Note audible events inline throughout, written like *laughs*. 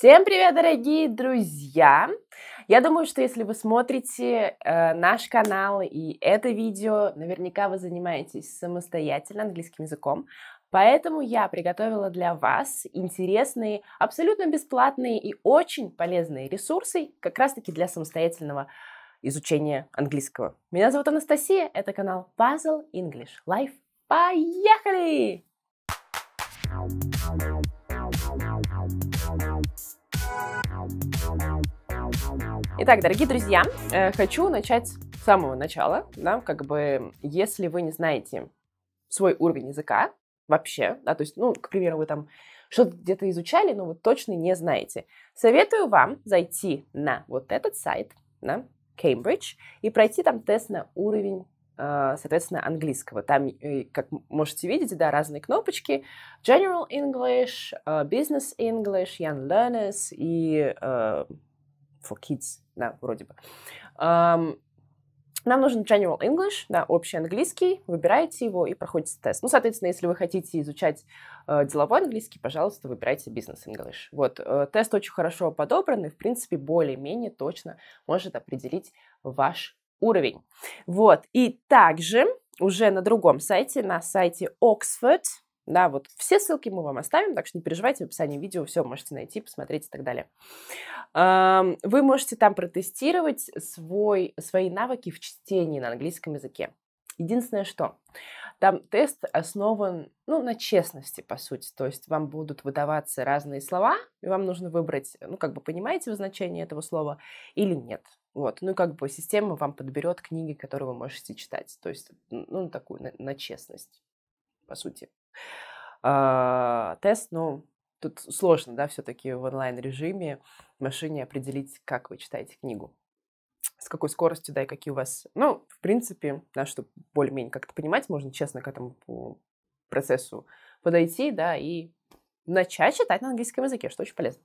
Всем привет, дорогие друзья! Я думаю, что если вы смотрите э, наш канал и это видео, наверняка вы занимаетесь самостоятельно английским языком. Поэтому я приготовила для вас интересные, абсолютно бесплатные и очень полезные ресурсы как раз-таки для самостоятельного изучения английского. Меня зовут Анастасия, это канал Puzzle English Life. Поехали! Поехали! Итак, дорогие друзья, э, хочу начать с самого начала, да, как бы, если вы не знаете свой уровень языка вообще, да, то есть, ну, к примеру, вы там что-то где-то изучали, но вы точно не знаете, советую вам зайти на вот этот сайт, на Cambridge, и пройти там тест на уровень Э, соответственно, английского. Там, э, как можете видеть, да, разные кнопочки. General English, э, Business English, Young Learners и for kids, да, вроде бы. Нам нужен General English, да, общий английский, выбираете его и проходите тест. Ну, соответственно, если вы хотите изучать э, деловой английский, пожалуйста, выбирайте business English. Вот, э, тест очень хорошо подобран и, в принципе, более-менее точно может определить ваш уровень. Вот. И также уже на другом сайте, на сайте Oxford, да, вот все ссылки мы вам оставим, так что не переживайте, в описании видео все можете найти, посмотреть и так далее. Вы можете там протестировать свой, свои навыки в чтении на английском языке. Единственное, что там тест основан ну, на честности, по сути. То есть вам будут выдаваться разные слова, и вам нужно выбрать, ну, как бы понимаете вы значение этого слова или нет. Вот. Ну как бы система вам подберет книги, которые вы можете читать. То есть, ну, такую, на, на честность, по сути. А, тест, ну, тут сложно, да, все-таки в онлайн-режиме в машине определить, как вы читаете книгу. С какой скоростью, да, и какие у вас... Ну, в принципе, да, чтобы более-менее как-то понимать, можно честно к этому процессу подойти, да, и начать читать на английском языке, что очень полезно.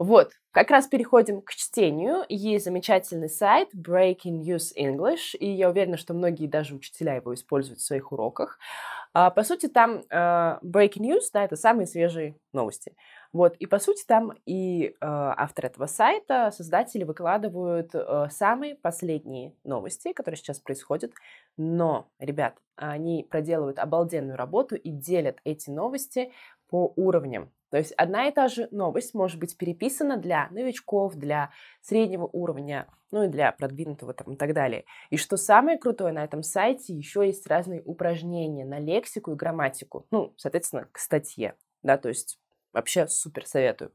Вот, как раз переходим к чтению. Есть замечательный сайт Breaking News English, и я уверена, что многие даже учителя его используют в своих уроках. А, по сути, там э, Breaking News, да, это самые свежие новости. Вот, и по сути там и э, автор этого сайта, создатели выкладывают э, самые последние новости, которые сейчас происходят. Но, ребят, они проделывают обалденную работу и делят эти новости по уровням. То есть одна и та же новость может быть переписана для новичков, для среднего уровня, ну и для продвинутого там и так далее. И что самое крутое, на этом сайте еще есть разные упражнения на лексику и грамматику, ну, соответственно, к статье. Да, то есть Вообще супер советую.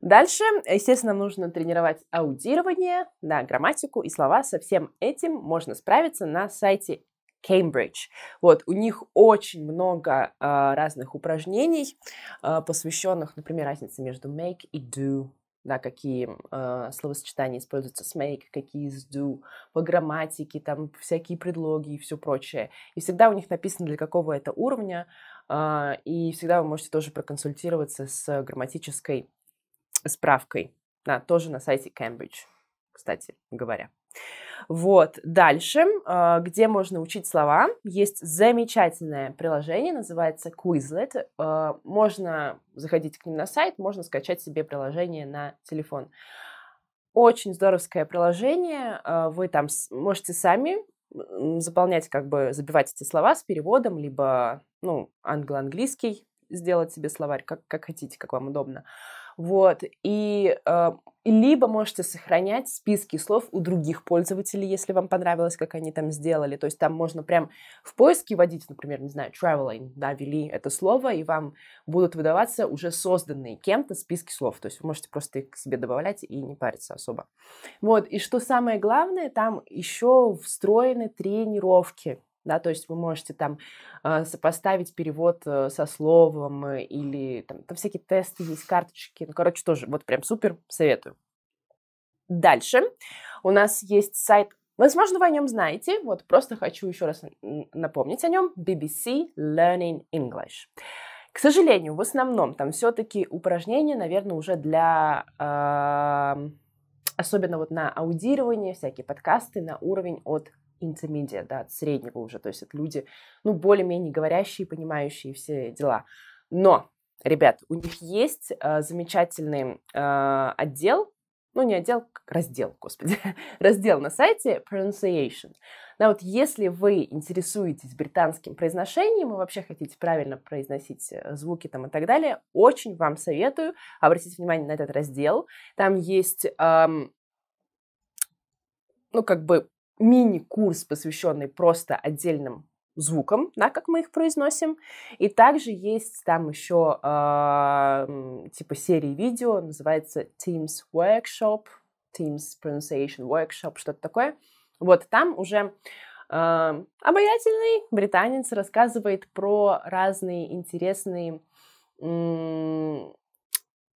Дальше, естественно, нужно тренировать аудирование, да, грамматику и слова. Со всем этим можно справиться на сайте Cambridge. Вот, у них очень много э, разных упражнений, э, посвященных, например, разнице между make и do, да, какие э, словосочетания используются с make, какие с do, по грамматике, там всякие предлоги и все прочее. И всегда у них написано, для какого это уровня, а, и всегда вы можете тоже проконсультироваться с грамматической справкой. Да, тоже на сайте Cambridge, кстати говоря. Вот, дальше, а, где можно учить слова, есть замечательное приложение, называется Quizlet. А, можно заходить к ним на сайт, можно скачать себе приложение на телефон. Очень здоровское приложение, вы там можете сами заполнять, как бы забивать эти слова с переводом, либо, ну, англо-английский, сделать себе словарь, как, как хотите, как вам удобно. Вот. И э, либо можете сохранять списки слов у других пользователей, если вам понравилось, как они там сделали. То есть там можно прям в поиске вводить, например, не знаю, traveling, да, ввели это слово, и вам будут выдаваться уже созданные кем-то списки слов. То есть вы можете просто их к себе добавлять и не париться особо. Вот. И что самое главное, там еще встроены тренировки да, то есть вы можете там э, сопоставить перевод э, со словом э, или там, там всякие тесты есть, карточки, ну, короче, тоже вот прям супер, советую. Дальше у нас есть сайт, возможно, вы о нем знаете, вот просто хочу еще раз напомнить о нем, BBC Learning English. К сожалению, в основном там все-таки упражнения, наверное, уже для, э, особенно вот на аудирование, всякие подкасты на уровень от intermediate, да, от среднего уже, то есть это люди, ну, более-менее говорящие, понимающие все дела. Но, ребят, у них есть э, замечательный э, отдел, ну, не отдел, как раздел, господи, *laughs* раздел на сайте pronunciation. Да, вот если вы интересуетесь британским произношением и вообще хотите правильно произносить э, звуки там и так далее, очень вам советую обратить внимание на этот раздел. Там есть эм, ну, как бы мини-курс, посвященный просто отдельным звукам, да, как мы их произносим. И также есть там еще э, а, типа серии видео, называется Teams Workshop, Teams Pronunciation Workshop, что-то такое. Вот там уже э, обаятельный британец рассказывает про разные интересные э,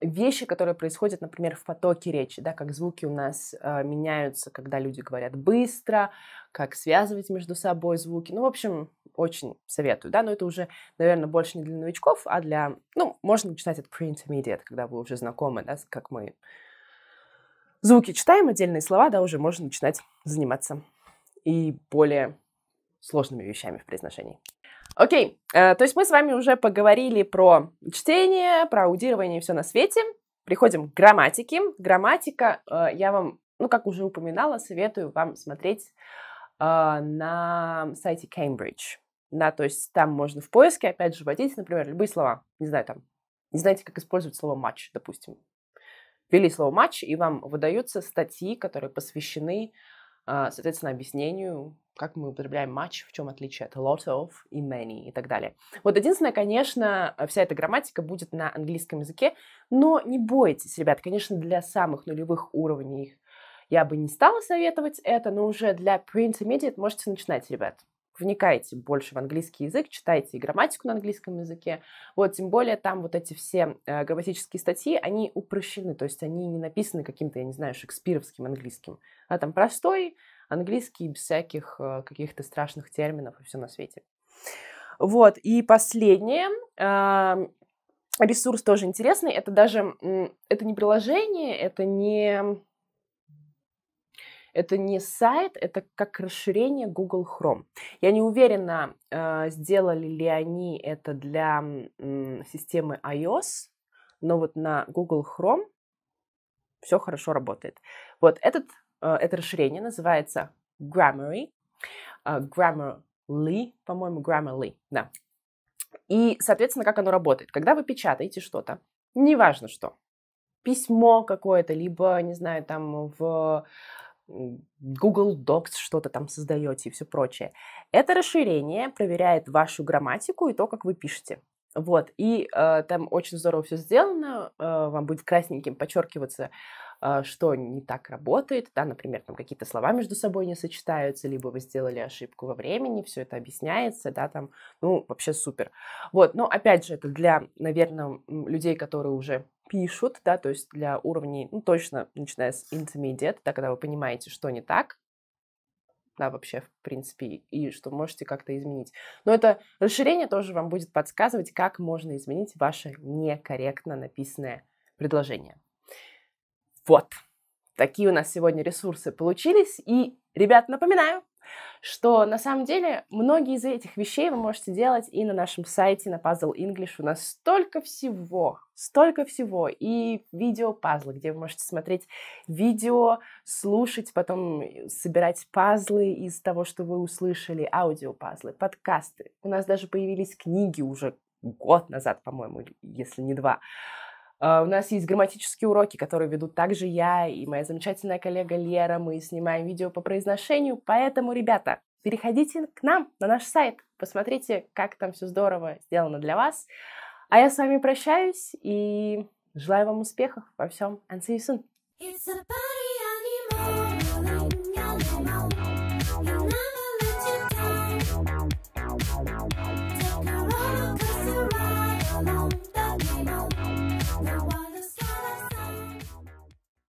вещи, которые происходят, например, в потоке речи, да, как звуки у нас э, меняются, когда люди говорят быстро, как связывать между собой звуки. Ну, в общем, очень советую, да, но это уже, наверное, больше не для новичков, а для, ну, можно начинать от pre-intermediate, когда вы уже знакомы, да, как мы звуки читаем, отдельные слова, да, уже можно начинать заниматься и более сложными вещами в произношении. Окей, okay. Э, то есть мы с вами уже поговорили про чтение, про аудирование и все на свете. Приходим к грамматике. Грамматика, э, я вам, ну, как уже упоминала, советую вам смотреть э, на сайте Cambridge. Да, то есть там можно в поиске, опять же, вводить, например, любые слова. Не знаю, там, не знаете, как использовать слово матч, допустим. Ввели слово матч, и вам выдаются статьи, которые посвящены, соответственно, объяснению как мы употребляем much, в чем отличие от lot of и many и так далее. Вот единственное, конечно, э, вся эта грамматика будет на английском языке, но не бойтесь, ребят, конечно, для самых нулевых уровней я бы не стала советовать это, но уже для pre-intermediate можете начинать, ребят. Вникайте больше в английский язык, читайте и грамматику на английском языке. Вот, тем более там вот эти все э, грамматические статьи, они упрощены, то есть они не написаны каким-то, я не знаю, шекспировским английским, а там простой, Английский без всяких э, каких-то страшных терминов и все на свете. Вот, и последнее, ресурс тоже интересный, это даже, это не приложение, это не, это не сайт, это как расширение Google Chrome. Я не уверена, э, сделали ли они это для системы iOS, но вот на Google Chrome все хорошо работает. Вот этот Э, это расширение называется Grammarly. Э, Grammarly, по-моему, Grammarly, да. И, соответственно, как оно работает. Когда вы печатаете что-то, неважно что, письмо какое-то, либо, не знаю, там в Google Docs что-то там создаете и все прочее. Это расширение проверяет вашу грамматику и то, как вы пишете. Вот, и э, там очень здорово все сделано, э, вам будет красненьким подчеркиваться, э, что не так работает, да, например, там какие-то слова между собой не сочетаются, либо вы сделали ошибку во времени, все это объясняется, да, там, ну, вообще супер. Вот, но опять же, это для, наверное, людей, которые уже пишут, да, то есть для уровней, ну, точно, начиная с intermediate, да, когда вы понимаете, что не так, да, вообще, в принципе, и что можете как-то изменить. Но это расширение тоже вам будет подсказывать, как можно изменить ваше некорректно написанное предложение. Вот. Такие у нас сегодня ресурсы получились. И, ребят, напоминаю, что на самом деле многие из этих вещей вы можете делать и на нашем сайте, на Puzzle English. У нас столько всего, столько всего. И видео-пазлы, где вы можете смотреть видео, слушать, потом э, собирать пазлы из того, что вы услышали, аудиопазлы, подкасты. У нас даже появились книги уже год назад, по-моему, если не два. А, у нас есть грамматические уроки, которые ведут также я и моя замечательная коллега Лера. Мы снимаем видео по произношению, поэтому, ребята, переходите к нам на наш сайт, посмотрите, как там все здорово сделано для вас. А я с вами прощаюсь и желаю вам успехов во всем. And see you soon.